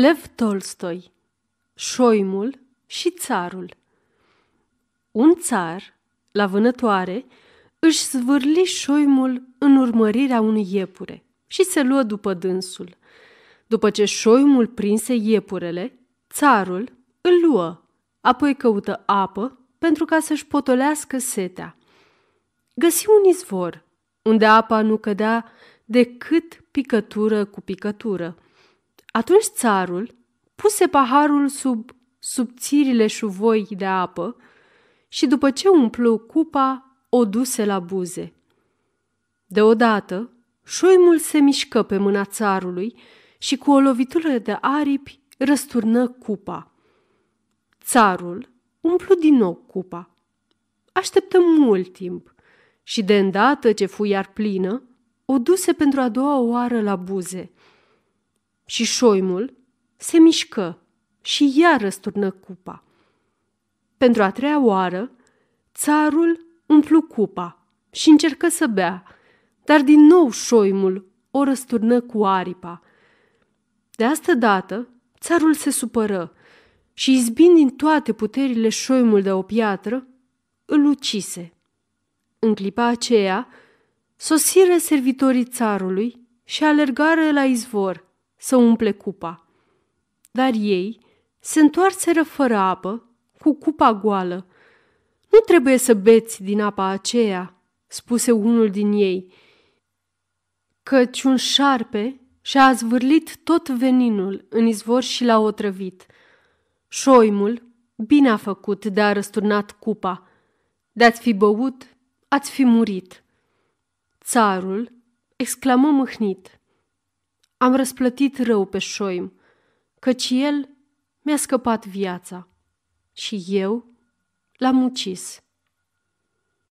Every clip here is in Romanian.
Lev Tolstoi Șoimul și țarul Un țar, la vânătoare, își zvârli șoimul în urmărirea unui iepure și se luă după dânsul. După ce șoimul prinse iepurele, țarul îl luă, apoi căută apă pentru ca să-și potolească setea. Găsi un izvor, unde apa nu cădea decât picătură cu picătură – atunci țarul puse paharul sub subțirile șuvoi de apă și după ce umplu cupa, o duse la buze. Deodată, șoimul se mișcă pe mâna țarului și cu o lovitură de aripi răsturnă cupa. Țarul umplu din nou cupa. Așteptă mult timp și de îndată ce fu iar plină, o duse pentru a doua oară la buze – și șoimul se mișcă și iar răsturnă cupa. Pentru a treia oară, țarul umplu cupa și încercă să bea, dar din nou șoimul o răsturnă cu aripa. De asta dată, țarul se supără și izbind din toate puterile șoimul de o piatră, îl ucise. În clipa aceea, sosiră servitorii țarului și alergară la izvor, să umple cupa. Dar ei se întoarseră fără apă, cu cupa goală. Nu trebuie să beți din apa aceea, spuse unul din ei, căci un șarpe și-a zvârlit tot veninul în izvor și l-a otrăvit. Șoimul bine a făcut de a răsturnat cupa. De-ați fi băut, ați fi murit. Țarul exclamă mâhnit. Am răsplătit rău pe șoim, căci el mi-a scăpat viața și eu l-am ucis.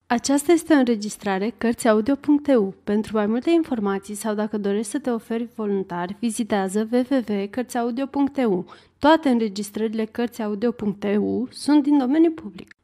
Aceasta este o înregistrare Cărțiaudio.eu. Pentru mai multe informații sau dacă dorești să te oferi voluntar, vizitează www.cărțiaudio.eu. Toate înregistrările Cărțiaudio.eu sunt din domeniu public.